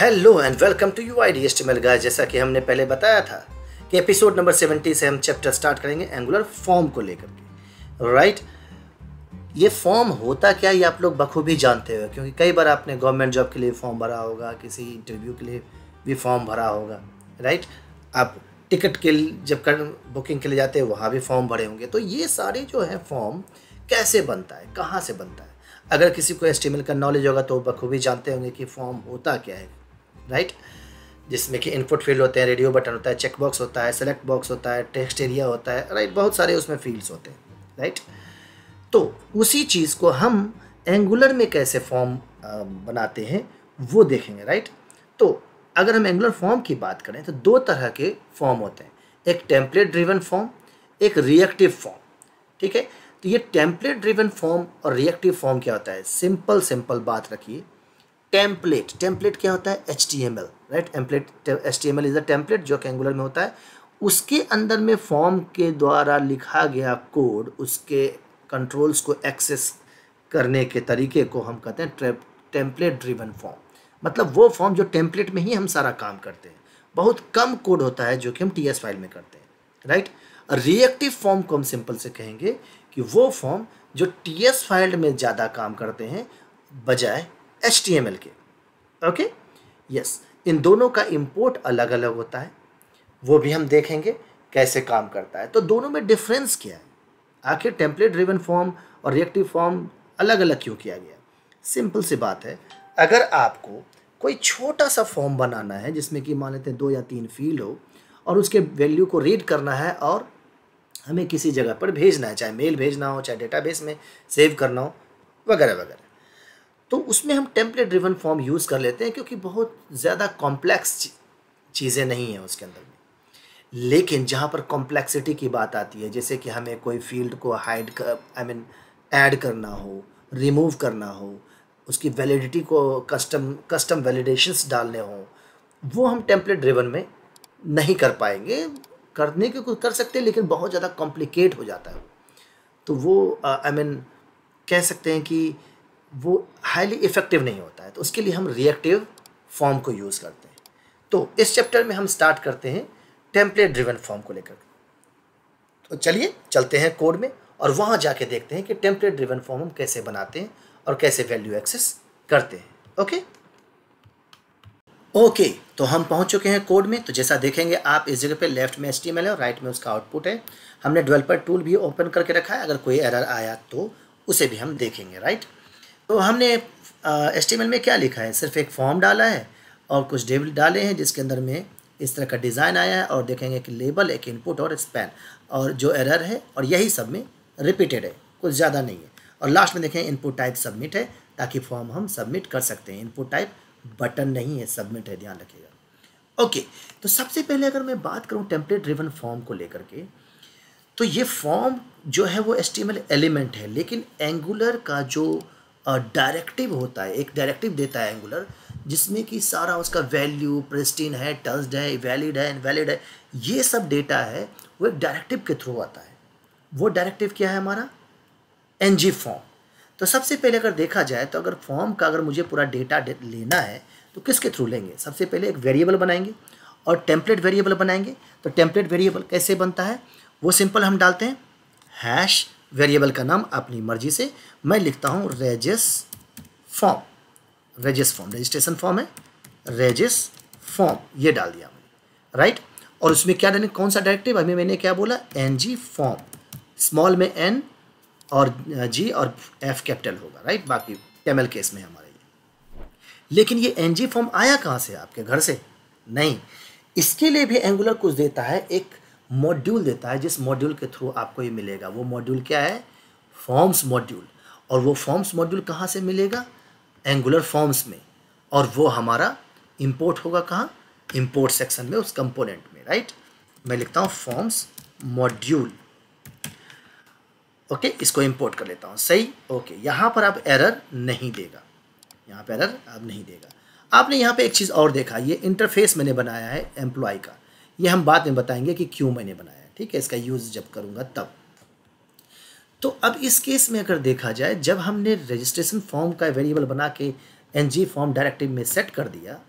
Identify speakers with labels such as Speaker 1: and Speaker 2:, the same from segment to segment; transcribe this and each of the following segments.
Speaker 1: Hello and welcome to U I D guys जैसा कि हमने पहले बताया था कि एपिसोड नंबर 70 से हम चैप्टर स्टार्ट करेंगे एंगुलर फॉर्म को लेकर के राइट ये फॉर्म होता क्या ये आप लोग बखूबी जानते हो क्योंकि कई बार आपने गवर्नमेंट जॉब के लिए फॉर्म भरा होगा किसी इंटरव्यू के लिए भी फॉर्म भरा होगा राइट आप टिकट के जब कर बुकिंग के लिए जाते हैं वहाँ भी फॉर्म भरे होंगे तो ये सारे जो है फॉर्म कैसे बनता है कहाँ से बनता है अगर किसी को एस का नॉलेज होगा तो बखूबी जानते होंगे कि फॉर्म होता क्या है राइट जिसमें कि इनपुट फील्ड होते हैं रेडियो बटन होता है चेक बॉक्स होता है सेलेक्ट बॉक्स होता है टेक्स्ट एरिया होता है राइट बहुत सारे उसमें फील्ड्स होते हैं राइट तो उसी चीज़ को हम एंगुलर में कैसे फॉर्म बनाते हैं वो देखेंगे राइट तो अगर हम एंगुलर फॉर्म की बात करें तो दो तरह के फॉर्म होते हैं एक टेम्पलेट ड्रिवन फॉर्म एक रिएक्टिव फॉर्म ठीक है तो ये टेम्पलेट ड्रिवन फॉर्म और रिएक्टिव फॉर्म क्या होता है सिंपल सिंपल बात रखिए टेम्पलेट टेम्पलेट क्या होता है H T M L right template H T M L is a template जो कैंगुलर में होता है उसके अंदर में फॉर्म के द्वारा लिखा गया कोड उसके कंट्रोल्स को एक्सेस करने के तरीके को हम कहते हैं टेम्पलेट ड्रिवन फॉर्म मतलब वो फॉर्म जो टेम्पलेट में ही हम सारा काम करते हैं बहुत कम कोड होता है जो कि हम टी एस फाइल में करते हैं राइट रिएक्टिव फॉर्म को हम सिंपल से कहेंगे कि वो फॉर्म जो टी एस फाइल्ड में ज़्यादा काम करते हैं बजाय एच टी एम एल के ओके यस इन दोनों का इम्पोर्ट अलग अलग होता है वो भी हम देखेंगे कैसे काम करता है तो दोनों में डिफरेंस क्या है आखिर टेम्पलेट ड्रिवन फॉर्म और रिएक्टिव फॉर्म अलग अलग क्यों किया गया सिंपल सी बात है अगर आपको कोई छोटा सा फॉर्म बनाना है जिसमें कि मान लेते हैं दो या तीन फील्ड हो और उसके वैल्यू को रीड करना है और हमें किसी जगह पर भेजना है चाहे मेल भेजना हो चाहे डेटाबेस में सेव करना हो वगैरह वगैरह तो उसमें हम टेम्पलेट ड्रिवन फॉर्म यूज़ कर लेते हैं क्योंकि बहुत ज़्यादा कॉम्प्लेक्स चीज़ें नहीं हैं उसके अंदर में लेकिन जहाँ पर कॉम्प्लेक्सिटी की बात आती है जैसे कि हमें कोई फील्ड को हाइड कर आई मीन ऐड करना हो रिमूव करना हो उसकी वैलिडिटी को कस्टम कस्टम वैलिडेशंस डालने हों वो हम टेम्पलेट ड्रिवन में नहीं कर पाएंगे करने के कुछ कर सकते हैं लेकिन बहुत ज़्यादा कॉम्प्लिकेट हो जाता है तो वो आई I मीन mean, कह सकते हैं कि वो हाईली इफ़ेक्टिव नहीं होता है तो उसके लिए हम रिएक्टिव फॉर्म को यूज़ करते हैं तो इस चैप्टर में हम स्टार्ट करते हैं टेम्पलेट ड्रिवन फॉर्म को लेकर तो चलिए चलते हैं कोड में और वहाँ जाके देखते हैं कि टेम्पलेट ड्रिवन फॉर्म हम कैसे बनाते हैं और कैसे वैल्यू एक्सेस करते हैं ओके ओके तो हम पहुंच चुके हैं कोड में तो जैसा देखेंगे आप इस जगह पे लेफ्ट में एस है और राइट में उसका आउटपुट है हमने डेवलपर टूल भी ओपन करके रखा है अगर कोई एरर आया तो उसे भी हम देखेंगे राइट तो हमने एस में क्या लिखा है सिर्फ एक फॉर्म डाला है और कुछ डेबल डाले हैं जिसके अंदर में इस तरह का डिज़ाइन आया है और देखेंगे कि लेबल एक इनपुट और स्पैन और जो एरर है और यही सब में रिपीटेड है कुछ ज़्यादा नहीं है और लास्ट में देखें इनपुट टाइप सबमिट है ताकि फॉर्म हम सबमिट कर सकते हैं इनपुट टाइप बटन नहीं है सबमिट है ध्यान रखिएगा ओके तो सबसे पहले अगर मैं बात करूँ टेम्पलेट ड्रिवन फॉर्म को लेकर के तो ये फॉर्म जो है वो एस एलिमेंट है लेकिन एंगुलर का जो डायरेक्टिव होता है एक डायरेक्टिव देता है एंगुलर जिसमें कि सारा उसका वैल्यू प्रेस्टीन है टस्ड है वैलिड है इनवैलिड है ये सब डेटा है वो एक डायरेक्टिव के थ्रू आता है वो डायरेक्टिव क्या है हमारा एनजी फॉर्म तो सबसे पहले अगर देखा जाए तो अगर फॉर्म का अगर मुझे पूरा डेटा लेना है तो किसके थ्रू लेंगे सबसे पहले एक वेरिएबल बनाएंगे और टेम्पलेट वेरिएबल बनाएंगे तो टेम्पलेट वेरिएबल कैसे बनता है वो सिंपल हम डालते हैं हैश वेरिएबल का नाम अपनी मर्जी से मैं लिखता हूँ regis form regis form registration form है रेजिस फॉर्म ये डाल दिया मैंने राइट और उसमें क्या डालेंगे कौन सा डायरेक्टिव अभी मैंने क्या बोला एन जी फॉर्म स्मॉल में एन और जी और एफ कैपिटल होगा राइट बाकी कैमल केस में हमारे ये लेकिन ये एन जी फॉर्म आया कहाँ से आपके घर से नहीं इसके लिए भी एंगुलर कुछ देता है एक मॉड्यूल देता है जिस मॉड्यूल के थ्रू आपको ये मिलेगा वो मॉड्यूल क्या है फॉर्म्स मॉड्यूल और वो फॉर्म्स मॉड्यूल कहाँ से मिलेगा एंगुलर फॉर्म्स में और वो हमारा इम्पोर्ट होगा कहाँ इम्पोर्ट सेक्शन में उस कंपोनेंट में राइट मैं लिखता हूँ फॉर्म्स मॉड्यूल ओके okay, इसको इम्पोर्ट कर लेता हूँ सही ओके okay, यहाँ पर आप एरर नहीं देगा यहाँ पर एरर आप नहीं देगा आपने यहाँ पे एक चीज़ और देखा ये इंटरफेस मैंने बनाया है एम्प्लॉय का ये हम बाद में बताएंगे कि क्यों मैंने बनाया है ठीक है इसका यूज़ जब करूँगा तब तो अब इस केस में अगर देखा जाए जब हमने रजिस्ट्रेशन फॉर्म का वेरिएबल बना के एन फॉर्म डायरेक्टिव में सेट कर दिया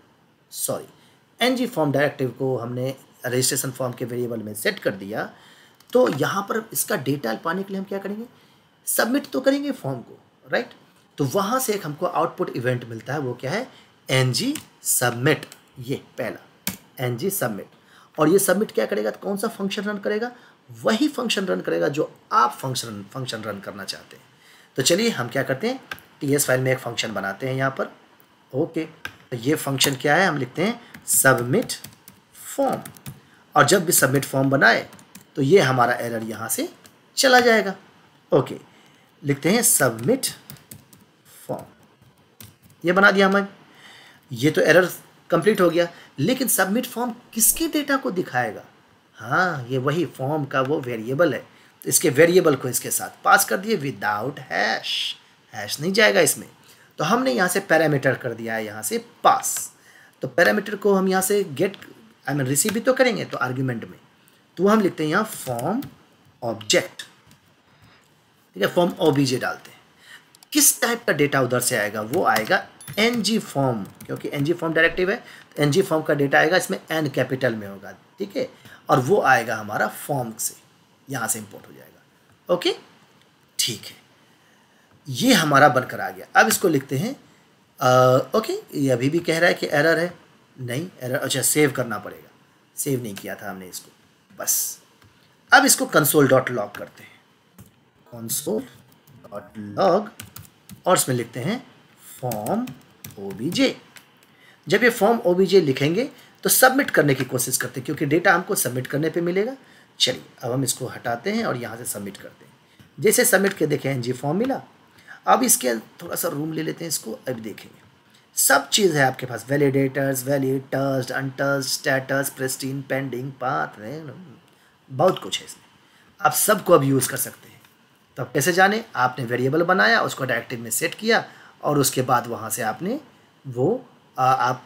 Speaker 1: सॉरी एन फॉर्म डायरेक्टिव को हमने रजिस्ट्रेशन फॉर्म के वेरिएबल में सेट कर दिया तो यहाँ पर इसका डेटा पाने के लिए हम क्या करेंगे सबमिट तो करेंगे फॉर्म को राइट तो वहाँ से एक हमको आउटपुट इवेंट मिलता है वो क्या है एन जी सबमिट ये पहला एन जी सबमिट और ये सबमिट क्या करेगा तो कौन सा फंक्शन रन करेगा वही फंक्शन रन करेगा जो आप फंक्शन फंक्शन रन करना चाहते हैं तो चलिए हम क्या करते हैं टी एस फाइल में एक फंक्शन बनाते हैं यहाँ पर ओके तो ये फंक्शन क्या है हम लिखते हैं सबमिट फॉर्म और जब भी सबमिट फॉर्म बनाए तो ये हमारा एरर यहाँ से चला जाएगा ओके लिखते हैं सबमिट फॉर्म ये बना दिया हमें ये तो एरर कंप्लीट हो गया लेकिन सबमिट फॉर्म किसके डेटा को दिखाएगा हाँ ये वही फॉर्म का वो वेरिएबल है तो इसके वेरिएबल को इसके साथ पास कर दिए विदाउट हैश हैश नहीं जाएगा इसमें तो हमने यहाँ से पैरामीटर कर दिया है यहाँ से पास तो पैरामीटर को हम यहाँ से गेट आई मीन रिसीव भी तो करेंगे तो आर्ग्यूमेंट में तो हम लिखते हैं यहाँ फॉर्म ऑब्जेक्ट ठीक है फॉर्म ओबीजे डालते हैं किस टाइप का डेटा उधर से आएगा वो आएगा एन जी फॉर्म क्योंकि एन जी फॉर्म डायरेक्टिव है तो एन जी फॉर्म का डेटा आएगा इसमें एन कैपिटल में होगा ठीक है और वो आएगा हमारा फॉर्म से यहाँ से इम्पोर्ट हो जाएगा ओके ठीक है ये हमारा बनकर आ गया अब इसको लिखते हैं आ, ओके ये अभी भी कह रहा है कि एरर है नहीं एरर अच्छा सेव करना पड़ेगा सेव नहीं किया था हमने इसको बस अब इसको कंसोल डॉट लॉग करते हैं कंसोल डॉट लॉग और इसमें लिखते हैं फॉर्म ओबीजे जब ये फॉर्म ओबीजे लिखेंगे तो सबमिट करने की कोशिश करते हैं क्योंकि डेटा हमको सबमिट करने पे मिलेगा चलिए अब हम इसको हटाते हैं और यहाँ से सबमिट करते हैं जैसे सबमिट के देखें एन जी फॉर्म मिला अब इसके थोड़ा सा रूम ले लेते हैं इसको अब देखेंगे सब चीज़ है आपके पास validators value touched status pristine pending path बहुत कुछ है इसमें आप सबको अब यूज़ कर सकते हैं तो आप कैसे जाने आपने वेरिएबल बनाया उसको डायरेक्टिव में सेट किया और उसके बाद वहाँ से आपने वो आ, आप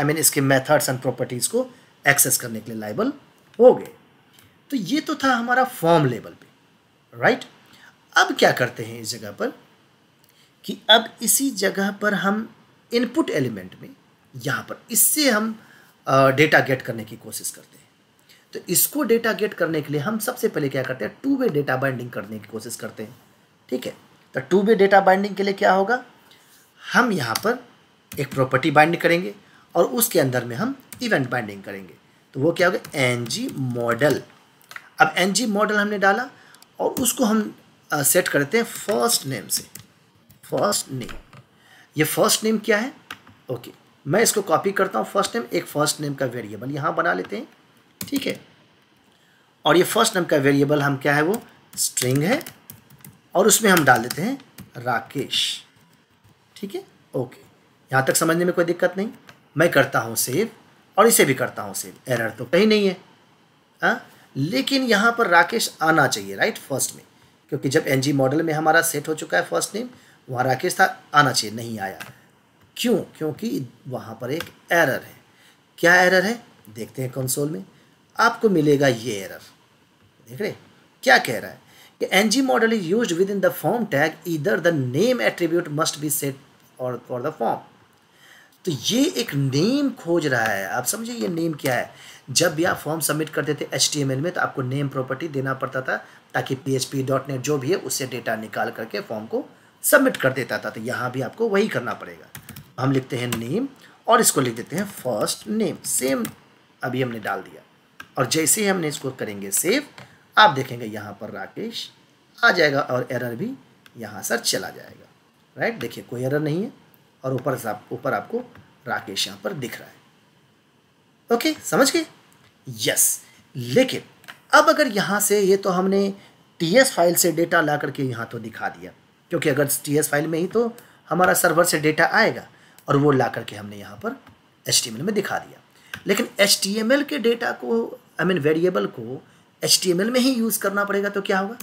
Speaker 1: आई I मीन mean, इसके मेथड्स एंड प्रॉपर्टीज़ को एक्सेस करने के लिए लाइबल हो गए तो ये तो था हमारा फॉर्म लेवल पे राइट अब क्या करते हैं इस जगह पर कि अब इसी जगह पर हम इनपुट एलिमेंट में यहाँ पर इससे हम डेटा गेट करने की कोशिश करते हैं तो इसको डेटा गेट करने के लिए हम सबसे पहले क्या करते हैं टू वे डेटा बाइंडिंग करने की कोशिश करते हैं ठीक है तो टू वे डेटा बाइंडिंग के लिए क्या होगा हम यहाँ पर एक प्रॉपर्टी बाइंड करेंगे और उसके अंदर में हम इवेंट बाइंडिंग करेंगे तो वो क्या होगा एन जी मॉडल अब एन जी मॉडल हमने डाला और उसको हम सेट करते हैं फर्स्ट नेम से फर्स्ट नेम ये फर्स्ट नेम क्या है ओके मैं इसको कॉपी करता हूँ फर्स्ट नेम एक फर्स्ट नेम का वेरिएबल यहाँ बना लेते हैं ठीक है और ये फर्स्ट नेम का वेरिएबल हम क्या है वो स्ट्रिंग है और उसमें हम डाल देते हैं राकेश ठीक है ओके यहाँ तक समझने में कोई दिक्कत नहीं मैं करता हूँ सेव और इसे भी करता हूँ सेव एरर तो कहीं नहीं है आ? हाँ? लेकिन यहाँ पर राकेश आना चाहिए राइट फर्स्ट में क्योंकि जब एनजी मॉडल में हमारा सेट हो चुका है फर्स्ट नेम वहाँ राकेश था आना चाहिए नहीं आया क्यों क्योंकि वहाँ पर एक एरर है क्या एरर है देखते हैं कंसोल में आपको मिलेगा ये एरर देख रहे क्या कह रहा है कि N G model is use with in the form tag इधर the name attribute must be set और फॉर द फॉर्म तो ये एक नेम खोज रहा है आप समझिए ये नेम क्या है जब भी आप फॉर्म सबमिट करते थे एच में तो आपको नेम प्रॉपर्टी देना पड़ता था ताकि P H P dot net जो भी है उससे डेटा निकाल करके फॉर्म को सबमिट कर देता था तो यहाँ भी आपको वही करना पड़ेगा हम लिखते हैं नेम और इसको लिख देते हैं फर्स्ट नेम सेम अभी हमने डाल दिया और जैसे ही हमने इसको करेंगे सेव आप देखेंगे यहाँ पर राकेश आ जाएगा और एरर भी यहाँ सर चला जाएगा राइट देखिए कोई एरर नहीं है और ऊपर से आप ऊपर आपको राकेश यहाँ पर दिख रहा है ओके समझ गए यस लेकिन अब अगर यहाँ से ये तो हमने टी एस फाइल से डेटा ला करके यहाँ तो दिखा दिया क्योंकि अगर टी फाइल में ही तो हमारा सर्वर से डेटा आएगा और वो ला करके हमने यहाँ पर एच में दिखा दिया लेकिन एच के डेटा को आई मीन वेरिएबल को एच में ही यूज़ करना पड़ेगा तो क्या होगा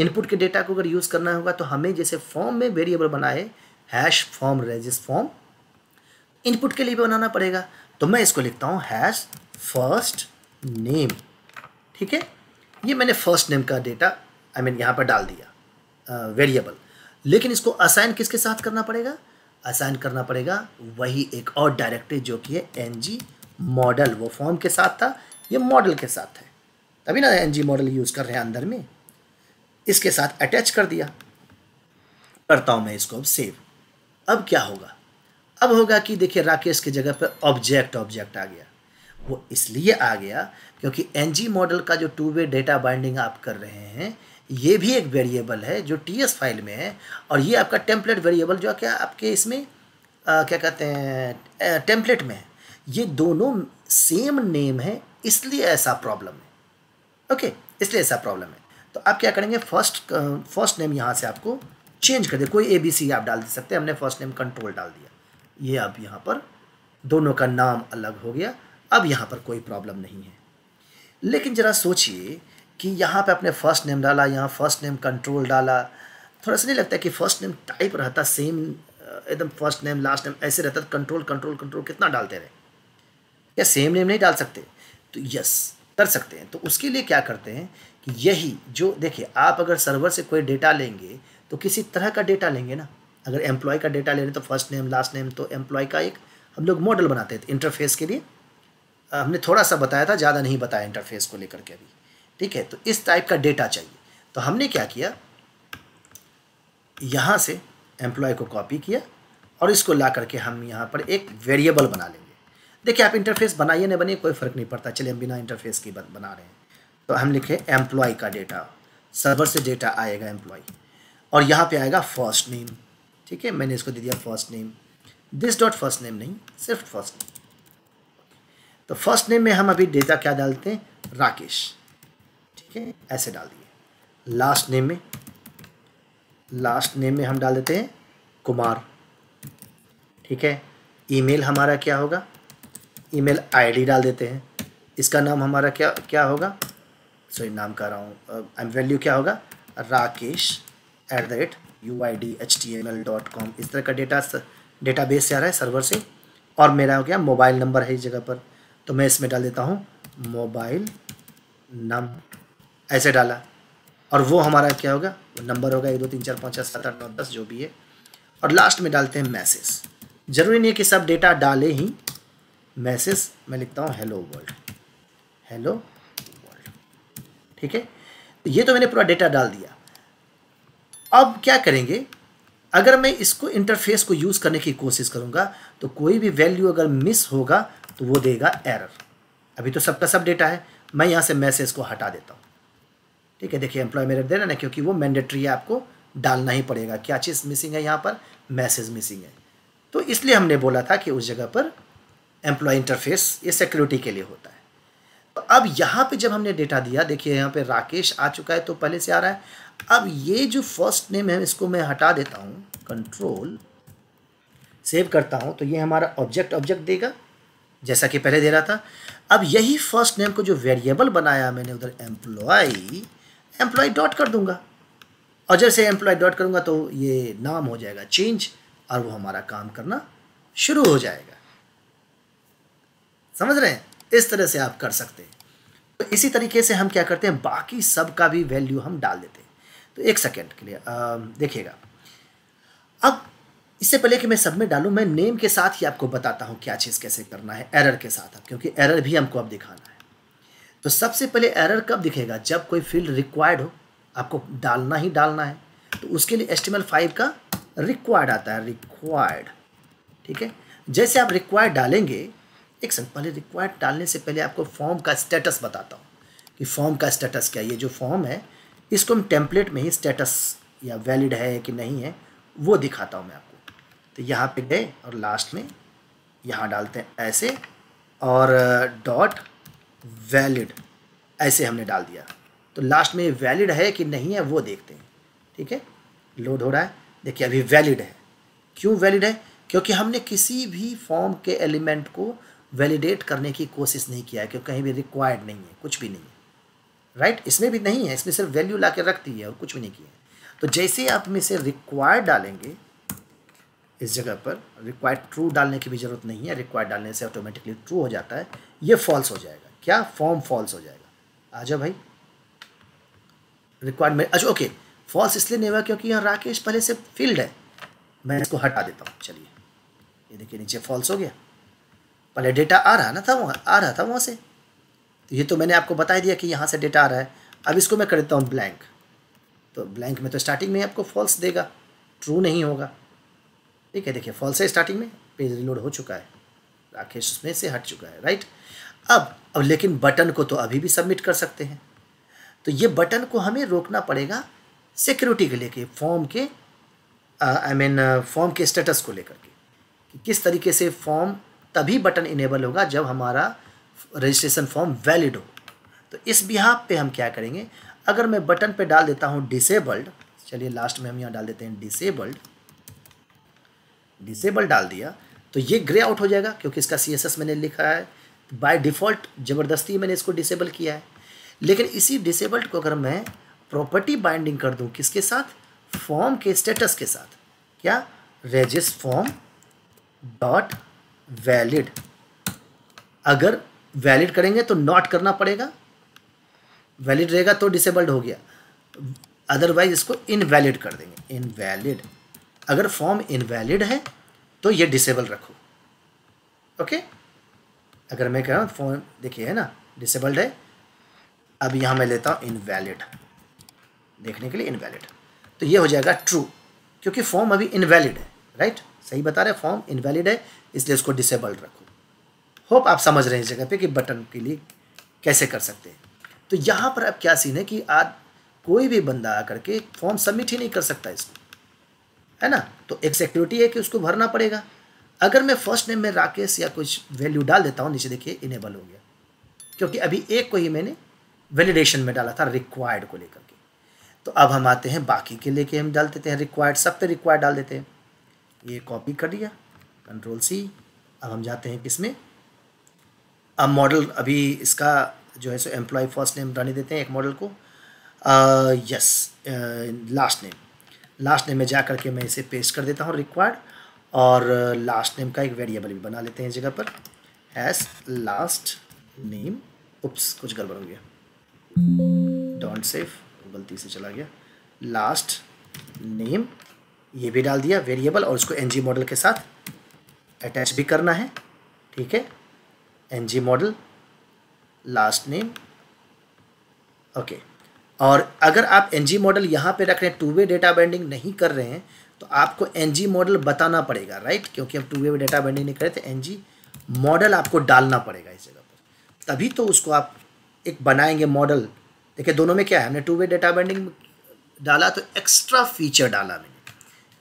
Speaker 1: इनपुट तो के डेटा को अगर यूज़ करना होगा तो हमें जैसे फॉर्म में वेरिएबल बनाए hash form regis form input के लिए भी बनाना पड़ेगा तो मैं इसको लिखता हूँ हैश फर्स्ट नेम ठीक है ये मैंने फर्स्ट नेम का डेटा आई मीन यहाँ पर डाल दिया वेरिएबल लेकिन इसको असाइन किसके साथ करना पड़ेगा असाइन करना पड़ेगा वही एक और डायरेक्टिव जो कि है जी मॉडल वो फॉर्म के साथ था ये मॉडल के साथ है तभी ना जी मॉडल यूज़ कर रहे हैं अंदर में इसके साथ अटैच कर दिया करता हूं मैं इसको अब सेव अब क्या होगा अब होगा कि देखिए राकेश की जगह पर ऑब्जेक्ट ऑब्जेक्ट आ गया वो इसलिए आ गया क्योंकि एनजी मॉडल का जो टू वे डेटा बाइंडिंग आप कर रहे हैं ये भी एक वेरिएबल है जो टी एस फाइल में है और ये आपका टेम्पलेट वेरिएबल जो क्या आपके इसमें आ, क्या कहते हैं टेम्पलेट में है ये दोनों सेम नेम है इसलिए ऐसा प्रॉब्लम है ओके इसलिए ऐसा प्रॉब्लम है तो आप क्या करेंगे फर्स्ट फर्स्ट नेम यहाँ से आपको चेंज कर दे कोई ए बी सी आप डाल दे सकते हैं हमने फर्स्ट नेम कंट्रोल डाल दिया ये अब यहाँ पर दोनों का नाम अलग हो गया अब यहाँ पर कोई प्रॉब्लम नहीं है लेकिन ज़रा सोचिए कि यहाँ पे आपने फर्स्ट नेम डाला यहाँ फर्स्ट नेम कंट्रोल डाला थोड़ा सा नहीं लगता कि फर्स्ट नेम टाइप रहता सेम एकदम फर्स्ट नेम लास्ट नेम ऐसे रहता कंट्रोल कंट्रोल कंट्रोल कितना डालते रहे या सेम नेम नहीं डाल सकते तो यस कर सकते हैं तो उसके लिए क्या करते हैं कि यही जो देखिए आप अगर सर्वर से कोई डेटा लेंगे तो किसी तरह का डेटा लेंगे ना अगर एम्प्लॉय का डेटा ले रहे तो फर्स्ट नेम लास्ट नेम तो एम्प्लॉय का एक हम लोग मॉडल बनाते थे इंटरफेस के लिए हमने थोड़ा सा बताया था ज़्यादा नहीं बताया इंटरफेस को लेकर के अभी ठीक है तो इस टाइप का डेटा चाहिए तो हमने क्या किया यहाँ से एम्प्लॉय को कॉपी किया और इसको ला करके हम यहाँ पर एक वेरिएबल बना लेंगे देखिए आप इंटरफेस बनाइए ना बनिए कोई फ़र्क नहीं पड़ता चलिए हम बिना इंटरफेस की बना रहे हैं तो हम लिखे एम्प्लॉय का डेटा सर्वर से डेटा आएगा एम्प्लॉय और यहाँ पे आएगा फर्स्ट नेम ठीक है मैंने इसको दे दिया first name this dot first name नहीं सिर्फ फर्स्ट नेम तो फर्स्ट नेम में हम अभी डेटा क्या डालते हैं राकेश ठीक है ऐसे डाल दिए लास्ट नेम में लास्ट नेम में हम डाल देते हैं कुमार ठीक है ईमेल हमारा क्या होगा ईमेल आईडी डाल देते हैं इसका नाम हमारा क्या क्या होगा सॉरी नाम कह रहा हूँ एम वैल्यू क्या होगा Rakesh at the rate U I D H T M L dot com इस तरह का डेटा डेटा बेस से आ रहा है सर्वर से और मेरा हो गया मोबाइल नंबर है इस जगह पर तो मैं इसमें डाल देता हूँ मोबाइल नंबर ऐसे डाला और वो हमारा क्या होगा नंबर होगा एक दो तीन चार पाँच छः सात आठ नौ दस जो भी है और लास्ट में डालते हैं मैसेज ज़रूरी नहीं है कि सब डेटा डाले ही मैसेज मैं लिखता हूँ हेलो वर्ल्ड हेलो वर्ल्ड ठीक है तो ये तो मैंने पूरा डेटा डाल दिया अब क्या करेंगे अगर मैं इसको इंटरफेस को यूज़ करने की कोशिश करूँगा तो कोई भी वैल्यू अगर मिस होगा तो वो देगा एरर अभी तो सबका सब डेटा है मैं यहाँ से मैसेज को हटा देता हूँ ठीक है देखिए एम्प्लॉय मेरे देना ना क्योंकि वो मैंडेटरी है आपको डालना ही पड़ेगा क्या चीज़ मिसिंग है यहाँ पर मैसेज मिसिंग है तो इसलिए हमने बोला था कि उस जगह पर एम्प्लॉय इंटरफेस ये सिक्योरिटी के लिए होता है तो अब यहाँ पे जब हमने डेटा दिया देखिए यहाँ पे राकेश आ चुका है तो पहले से आ रहा है अब ये जो फर्स्ट नेम है इसको मैं हटा देता हूँ कंट्रोल सेव करता हूँ तो ये हमारा ऑब्जेक्ट ऑब्जेक्ट देगा जैसा कि पहले दे रहा था अब यही फर्स्ट नेम को जो वेरिएबल बनाया मैंने उधर एम्प्लॉय एम्प्लॉय डॉट कर दूंगा और जैसे एम्प्लॉय डॉट करूँगा तो ये नाम हो जाएगा चेंज और वो हमारा काम करना शुरू हो जाएगा समझ रहे हैं इस तरह से आप कर सकते हैं तो इसी तरीके से हम क्या करते हैं बाकी सब का भी वैल्यू हम डाल देते हैं तो एक सेकेंड के लिए देखिएगा अब इससे पहले कि मैं सब में डालूं मैं नेम के साथ ही आपको बताता हूँ क्या चीज़ कैसे करना है एरर के साथ अब क्योंकि एरर भी हमको अब दिखाना है तो सबसे पहले एरर कब दिखेगा जब कोई फील्ड रिक्वायर्ड हो आपको डालना ही डालना है तो उसके लिए एस्टिमल फाइव का रिक्वायर्ड आता है रिक्वायर्ड ठीक है जैसे आप रिक्वायर्ड डालेंगे एक सेकंड पहले रिक्वायर्ड डालने से पहले आपको फॉर्म का स्टेटस बताता हूँ कि फॉर्म का स्टेटस क्या ये जो फॉर्म है इसको हम टेम्पलेट में ही स्टेटस या वैलिड है कि नहीं है वो दिखाता हूँ मैं आपको तो यहाँ पे गए और लास्ट में यहाँ डालते हैं ऐसे और डॉट uh, वैलिड ऐसे हमने डाल दिया तो लास्ट में वैलिड है कि नहीं है वो देखते हैं ठीक है लोड हो रहा है देखिए अभी वैलिड है क्यों वैलिड है क्योंकि हमने किसी भी फॉर्म के एलिमेंट को वैलिडेट करने की कोशिश नहीं किया है क्योंकि कहीं भी रिक्वायर्ड नहीं है कुछ भी नहीं है राइट right? इसमें भी नहीं है इसमें सिर्फ वैल्यू ला रख दी है और कुछ भी नहीं किया है तो जैसे आप में से रिक्वायर्ड डालेंगे इस जगह पर रिक्वायर्ड ट्रू डालने की भी ज़रूरत नहीं है रिक्वायर्ड डालने से ऑटोमेटिकली ट्रू हो जाता है ये फॉल्स हो जाएगा क्या फॉर्म फॉल्स हो जाएगा आजा भाई रिक्वायरमेंट अच्छा ओके फॉल्स इसलिए नहीं हुआ क्योंकि यहाँ राकेश पहले से फील्ड है मैं इसको हटा देता हूँ चलिए ये देखिए नीचे फॉल्स हो गया पहले डेटा आ रहा ना था वहाँ आ रहा था वहाँ से तो ये तो मैंने आपको बता दिया कि यहाँ से डेटा आ रहा है अब इसको मैं कर देता हूँ ब्लैंक तो ब्लैंक में तो स्टार्टिंग में आपको फॉल्स देगा ट्रू नहीं होगा ठीक है देखिए फॉल्स है स्टार्टिंग में पेज रिलोड हो चुका है राकेश उसमें से हट चुका है राइट अब अब लेकिन बटन को तो अभी भी सबमिट कर सकते हैं तो ये बटन को हमें रोकना पड़ेगा सिक्योरिटी के लेके फॉर्म के आई मीन फॉर्म के स्टेटस को लेकर के कि किस तरीके से फॉर्म तभी बटन इनेबल होगा जब हमारा रजिस्ट्रेशन फॉर्म वैलिड हो तो इस बिहाब पे हम क्या करेंगे अगर मैं बटन पे डाल देता हूँ डिसेबल्ड चलिए लास्ट में हम यहाँ डाल देते हैं डिसेबल्ड डिसेबल डाल दिया तो ये ग्रे आउट हो जाएगा क्योंकि इसका सी मैंने लिखा है बाय डिफ़ॉल्ट ज़बरदस्ती मैंने इसको डिसेबल किया है लेकिन इसी डिसेबल्ड को अगर मैं प्रॉपर्टी बाइंडिंग कर दूँ किसके साथ फॉर्म के स्टेटस के साथ क्या रेजिस फॉर्म डॉट वैलिड अगर वैलिड करेंगे तो नॉट करना पड़ेगा वैलिड रहेगा तो डिसेबल्ड हो गया अदरवाइज इसको इनवैलिड कर देंगे इनवैलिड अगर फॉर्म इनवैलिड है तो ये डिसेबल रखो ओके okay? अगर मैं कह रहा हूँ फ़ोन देखिए है ना डिसेबल्ड है अब यहाँ मैं लेता हूँ इनवैलिड देखने के लिए इनवैलिड तो ये हो जाएगा ट्रू क्योंकि फॉर्म अभी इनवैलिड है राइट सही बता रहे फॉर्म इनवैलिड है इसलिए उसको डिसेबल्ड रखो होप आप समझ रहे हैं इस जगह पे कि बटन के लिए कैसे कर सकते हैं तो यहाँ पर अब क्या सीन है कि आज कोई भी बंदा आकर के फॉर्म सबमिट ही नहीं कर सकता इसको है ना तो एक सिक्योरिटी है कि उसको भरना पड़ेगा अगर मैं फर्स्ट नेम में राकेश या कुछ वैल्यू डाल देता हूँ नीचे देखिए इनेबल हो गया क्योंकि अभी एक को ही मैंने वैलिडेशन में डाला था रिक्वायर्ड को लेकर के तो अब हम आते हैं बाकी के लेके हम डाल देते हैं रिक्वायर्ड सब पे रिक्वायर्ड डाल देते हैं ये कॉपी कर दिया कंट्रोल सी अब हम जाते हैं किस में अब मॉडल अभी इसका जो है सो एम्प्लॉय फर्स्ट नेम रहने देते हैं एक मॉडल को yes last name last name में जा करके मैं इसे पेस्ट कर देता हूँ रिक्वायर्ड और लास्ट नेम का एक वेरिएबल भी बना लेते हैं जगह पर एस लास्ट नेम उप्स कुछ गड़बड़ हो गया डोंट सेफ गलती से चला गया लास्ट नेम ये भी डाल दिया वेरिएबल और उसको एनजी मॉडल के साथ अटैच भी करना है ठीक है NG model last name okay और अगर आप एनजी मॉडल यहाँ पे रख रहे हैं टू वे डेटा बाइंडिंग नहीं कर रहे हैं तो आपको एन मॉडल बताना पड़ेगा राइट क्योंकि हम टू वे डेटा बैंडिंग नहीं करे थे एन मॉडल आपको डालना पड़ेगा इस जगह पर तभी तो उसको आप एक बनाएंगे मॉडल देखिए दोनों में क्या है हमने टू वे डेटा बैंडिंग डाला तो एक्स्ट्रा फीचर डाला मैंने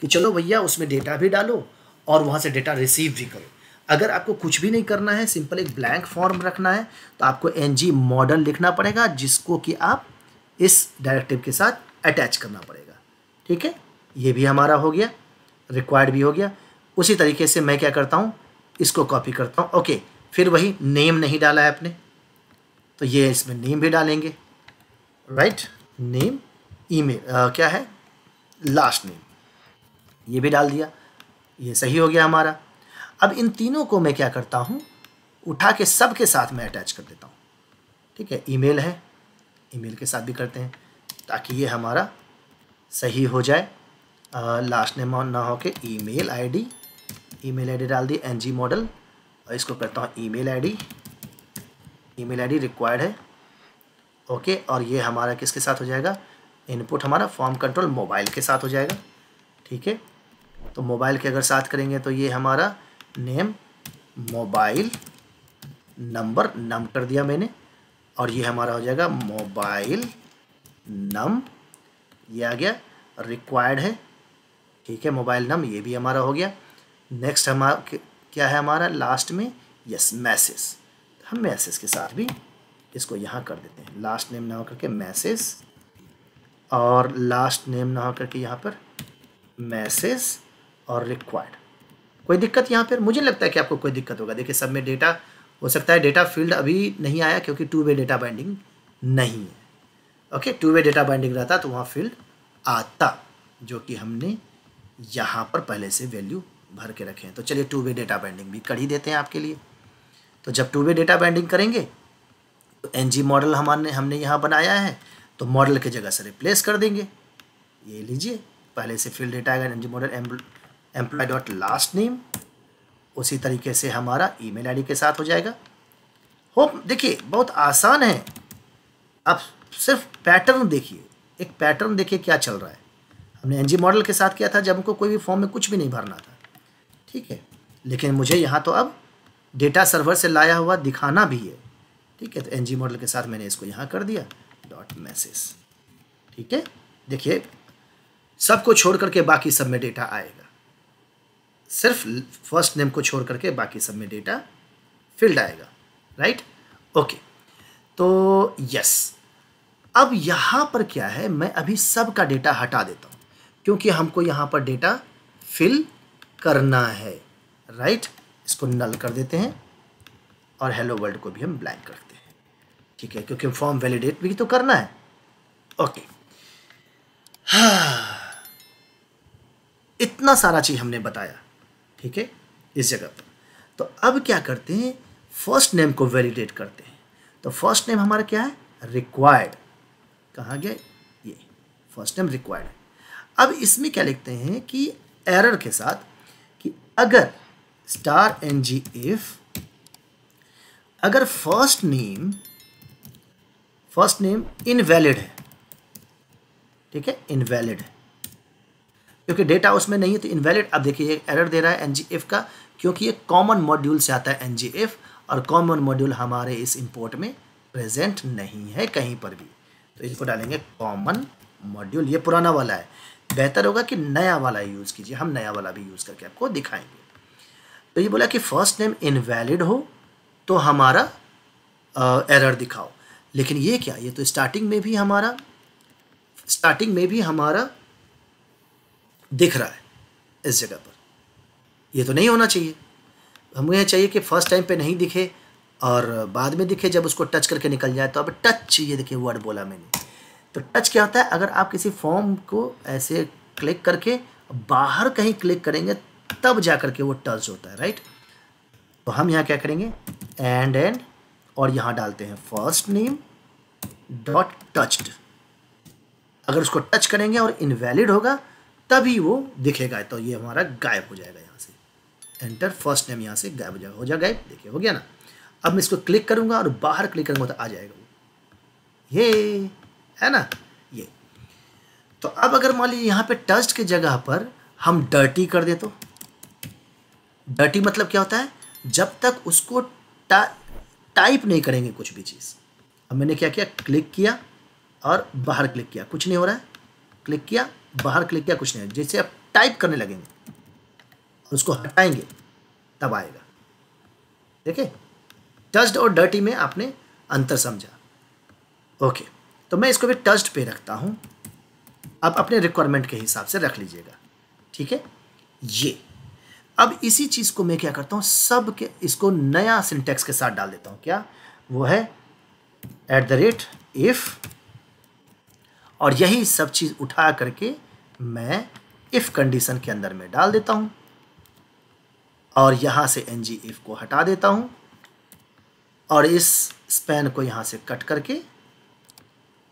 Speaker 1: कि चलो भैया उसमें डेटा भी डालो और वहाँ से डेटा रिसीव भी करो अगर आपको कुछ भी नहीं करना है सिंपल एक ब्लैंक फॉर्म रखना है तो आपको एन मॉडल लिखना पड़ेगा जिसको कि आप इस डायरेक्टिव के साथ अटैच करना पड़ेगा ठीक है ये भी हमारा हो गया रिक्वायर्ड भी हो गया उसी तरीके से मैं क्या करता हूँ इसको कॉपी करता हूँ ओके फिर वही नेम नहीं डाला है आपने तो ये इसमें नेम भी डालेंगे राइट नेम ई क्या है लास्ट नेम ये भी डाल दिया ये सही हो गया हमारा अब इन तीनों को मैं क्या करता हूँ उठा के सब के साथ मैं अटैच कर देता हूँ ठीक है ईमेल है ईमेल के साथ भी करते हैं ताकि ये हमारा सही हो जाए लास्ट नेम ऑन ना होके ईमेल आईडी ईमेल आईडी डाल दी एनजी मॉडल और इसको करता हूँ email ID email ID required है ओके और ये हमारा किसके साथ हो जाएगा इनपुट हमारा फॉर्म कंट्रोल मोबाइल के साथ हो जाएगा ठीक है तो मोबाइल के अगर साथ करेंगे तो ये हमारा नेम मोबाइल नंबर नम कर दिया मैंने और ये हमारा हो जाएगा मोबाइल नम ये आ गया रिक्वायर्ड है ठीक है मोबाइल नंबर ये भी हमारा हो गया नेक्स्ट हमारा क्या है हमारा लास्ट में यस मैसेज हम मैसेज के साथ भी इसको यहाँ कर देते हैं लास्ट नेम ना होकर के मैसेज और लास्ट नेम ना होकर के यहाँ पर मैसेज और रिक्वायर्ड कोई दिक्कत यहाँ पर मुझे लगता है कि आपको कोई दिक्कत होगा देखिए सब में डेटा हो सकता है डेटा फील्ड अभी नहीं आया क्योंकि टू वे डेटा बाइंडिंग नहीं है okay two way data binding रहता तो वहाँ फील्ड आता जो कि हमने यहाँ पर पहले से वैल्यू भर के रखें तो चलिए टू वे डेटा बैंडिंग भी कर ही देते हैं आपके लिए तो जब टू वे डेटा बैंडिंग करेंगे तो एन जी मॉडल हमारे हमने यहाँ बनाया है तो मॉडल के जगह से रिप्लेस कर देंगे ये लीजिए पहले से फील्ड डेटा आएगा N G model employee dot last name उसी तरीके से हमारा ईमेल आईडी के साथ हो जाएगा होप देखिए बहुत आसान है आप सिर्फ पैटर्न देखिए एक पैटर्न देखिए क्या चल रहा है हमने एनजी मॉडल के साथ किया था जब हमको कोई भी फॉर्म में कुछ भी नहीं भरना था ठीक है लेकिन मुझे यहाँ तो अब डेटा सर्वर से लाया हुआ दिखाना भी है ठीक है तो एनजी मॉडल के साथ मैंने इसको यहाँ कर दिया डॉट मैसेज ठीक है देखिए सबको छोड़ करके बाकी सब में डेटा आएगा सिर्फ फर्स्ट नेम को छोड़ करके बाकी सब में डेटा फिल्ड आएगा राइट ओके तो यस अब यहाँ पर क्या है मैं अभी सब का डेटा हटा देता हूँ क्योंकि हमको यहाँ पर डेटा फिल करना है राइट इसको नल कर देते हैं और हेलो वर्ल्ड को भी हम ब्लैंक रखते हैं ठीक है क्योंकि फॉर्म वैलिडेट भी तो करना है ओके इतना सारा चीज़ हमने बताया ठीक है इस जगह पर तो अब क्या करते हैं फर्स्ट नेम को वैलिडेट करते हैं तो फर्स्ट नेम हमारा क्या है रिक्वायर्ड कहाँ गया ये फर्स्ट नेम रिक्वायर्ड अब इसमें क्या लिखते हैं कि एरर के साथ कि अगर स्टार एन जी इफ अगर first name first name invalid है ठीक है इनवैलिड है क्योंकि डेटा उसमें नहीं है तो इनवैलिड अब देखिए एरर दे रहा है एन का क्योंकि ये कॉमन मॉड्यूल से आता है एन और कॉमन मॉड्यूल हमारे इस इम्पोर्ट में प्रेजेंट नहीं है कहीं पर भी तो इसको डालेंगे कॉमन मॉड्यूल ये पुराना वाला है बेहतर होगा कि नया वाला यूज़ कीजिए हम नया वाला भी यूज़ करके आपको दिखाएंगे तो ये बोला कि फर्स्ट नेम इनवैलिड हो तो हमारा एरर दिखाओ लेकिन ये क्या ये तो स्टार्टिंग में भी हमारा स्टार्टिंग में भी हमारा दिख रहा है इस जगह पर ये तो नहीं होना चाहिए हमें यह चाहिए कि फ़र्स्ट टाइम पे नहीं दिखे और बाद में दिखे जब उसको टच करके निकल जाए तो अब टच ये देखिए वर्ड बोला मैंने तो टच क्या होता है अगर आप किसी फॉर्म को ऐसे क्लिक करके बाहर कहीं क्लिक करेंगे तब जा कर के वो टच होता है राइट तो हम यहाँ क्या करेंगे एंड एंड और यहाँ डालते हैं फर्स्ट नेम डॉट टचड अगर उसको टच करेंगे और इनवैलिड होगा तभी वो दिखेगा तो ये हमारा गायब हो जाएगा यहाँ से एंटर फर्स्ट नेम यहाँ से गायब हो जाएगा हो जाएगा गायब देखिए हो गया ना अब मैं इसको क्लिक करूँगा और बाहर क्लिक करूँगा तो आ जाएगा वो ये है ना ये तो अब अगर मान लीजिए यहाँ पे टस्ट की जगह पर हम डर्टी कर दे तो डर्टी मतलब क्या होता है जब तक उसको टा, टाइप नहीं करेंगे कुछ भी चीज़ अब मैंने क्या किया क्लिक किया और बाहर क्लिक किया कुछ नहीं हो रहा है क्लिक किया बाहर क्लिक किया कुछ नहीं जैसे आप टाइप करने लगेंगे उसको हटाएंगे तब आएगा देखे टस्ट और डर्टी में आपने अंतर समझा ओके okay. तो मैं इसको भी टस्ट पे रखता हूँ आप अपने रिक्वायरमेंट के हिसाब से रख लीजिएगा ठीक है ये अब इसी चीज़ को मैं क्या करता हूँ सब के इसको नया सिंटेक्स के साथ डाल देता हूँ क्या वो है एट द रेट इफ़ और यही सब चीज़ उठा करके मैं इफ़ कंडीशन के अंदर में डाल देता हूँ और यहाँ से एन जी इफ़ को हटा देता हूँ और इस स्पैन को यहाँ से कट करके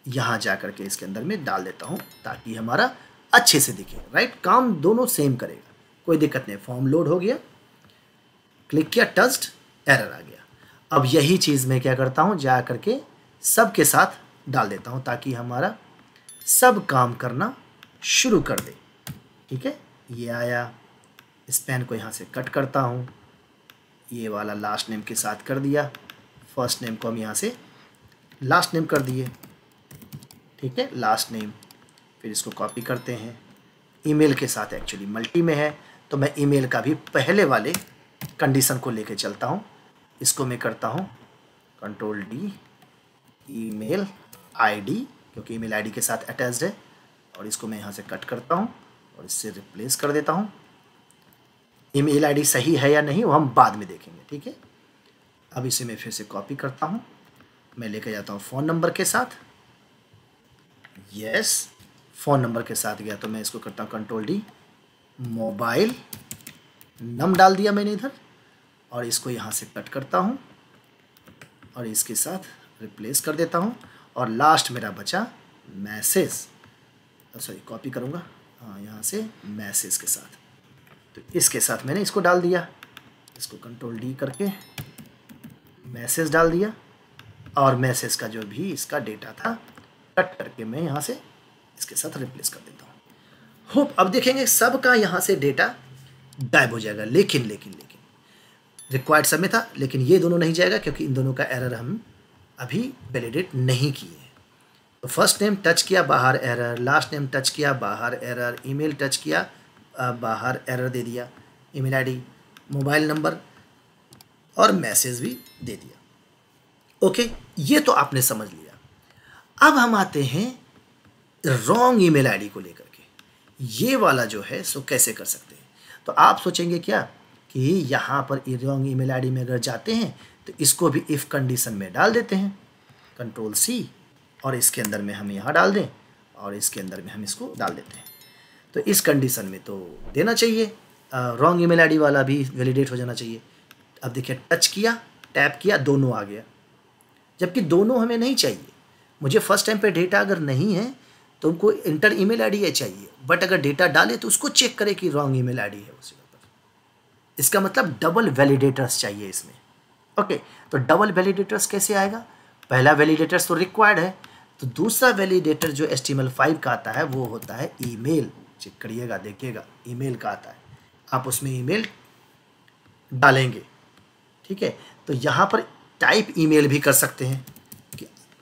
Speaker 1: यहाँ जा कर के इसके अंदर में डाल देता हूँ ताकि हमारा अच्छे से दिखे राइट काम दोनों सेम करेगा कोई दिक्कत नहीं फॉर्म लोड हो गया क्लिक किया टस्ट एरर आ गया अब यही चीज़ मैं क्या करता हूँ जा कर के सब के साथ डाल देता हूँ ताकि हमारा सब काम करना शुरू कर दे ठीक है ये आया इस पेन को यहाँ से कट करता हूँ ये वाला लास्ट नेम के साथ कर दिया फर्स्ट नेम को हम यहाँ से लास्ट नेम कर दिए ठीक है लास्ट नेम फिर इसको कॉपी करते हैं ईमेल के साथ एक्चुअली मल्टी में है तो मैं ईमेल का भी पहले वाले कंडीशन को लेके चलता हूँ इसको मैं करता हूँ कंट्रोल डी ईमेल आईडी क्योंकि ईमेल आईडी के साथ अटैच्ड है और इसको मैं यहाँ से कट करता हूँ और इससे रिप्लेस कर देता हूँ ईमेल आईडी सही है या नहीं वो हम बाद में देखेंगे ठीक है अब इसे मैं फिर से कॉपी करता हूँ मैं लेकर जाता हूँ फ़ोन नंबर के साथ यस फ़ोन नंबर के साथ गया तो मैं इसको करता हूँ कंट्रोल डी मोबाइल नम डाल दिया मैंने इधर और इसको यहाँ से कट करता हूँ और इसके साथ रिप्लेस कर देता हूँ और लास्ट मेरा बचा मैसेज सॉरी कॉपी करूँगा हाँ यहाँ से मैसेज के साथ तो इसके साथ मैंने इसको डाल दिया इसको कंट्रोल डी करके मैसेज डाल दिया और मैसेज का जो भी इसका डेटा था कट करके मैं यहाँ से इसके साथ रिप्लेस कर देता हूँ होप अब देखेंगे सब का यहाँ से डेटा गायब हो जाएगा लेकिन लेकिन लेकिन रिक्वायर्ड सब में था लेकिन ये दोनों नहीं जाएगा क्योंकि इन दोनों का एरर हम अभी वैलिडेट नहीं किए तो फर्स्ट नेम टच किया बाहर एरर लास्ट नेम टच किया बाहर एरर ईमेल टच किया बाहर एरर दे दिया ईमेल आईडी मोबाइल नंबर और मैसेज भी दे दिया ओके ये तो आपने समझ लिया अब हम आते हैं रॉन्ग ईमेल आईडी को लेकर के ये वाला जो है सो कैसे कर सकते हैं तो आप सोचेंगे क्या कि यहाँ पर रॉन्ग ईमेल आईडी में अगर जाते हैं तो इसको भी इफ़ कंडीशन में डाल देते हैं कंट्रोल सी और इसके अंदर में हम यहाँ डाल दें और इसके अंदर में हम इसको डाल देते हैं तो इस कंडीशन में तो देना चाहिए रॉन्ग ईमेल आईडी वाला भी वैलिडेट हो जाना चाहिए अब देखिए टच किया टैप किया दोनों आ गया जबकि दोनों हमें नहीं चाहिए मुझे फर्स्ट टाइम पे डेटा अगर नहीं है तो उनको इंटर ईमेल आईडी चाहिए बट अगर डेटा डाले तो उसको चेक करे कि रॉन्ग ईमेल आईडी है उसके ऊपर इसका मतलब डबल वैलिडेटर्स चाहिए इसमें ओके तो डबल वैलिडेटर्स कैसे आएगा पहला वैलिडेटर्स तो रिक्वायर्ड है तो दूसरा वैलिडेटर जो एस टी फाइव का आता है वो होता है ई चेक करिएगा देखिएगा ई का आता है आप उसमें ई डालेंगे ठीक है तो यहाँ पर टाइप ईमेल भी कर सकते हैं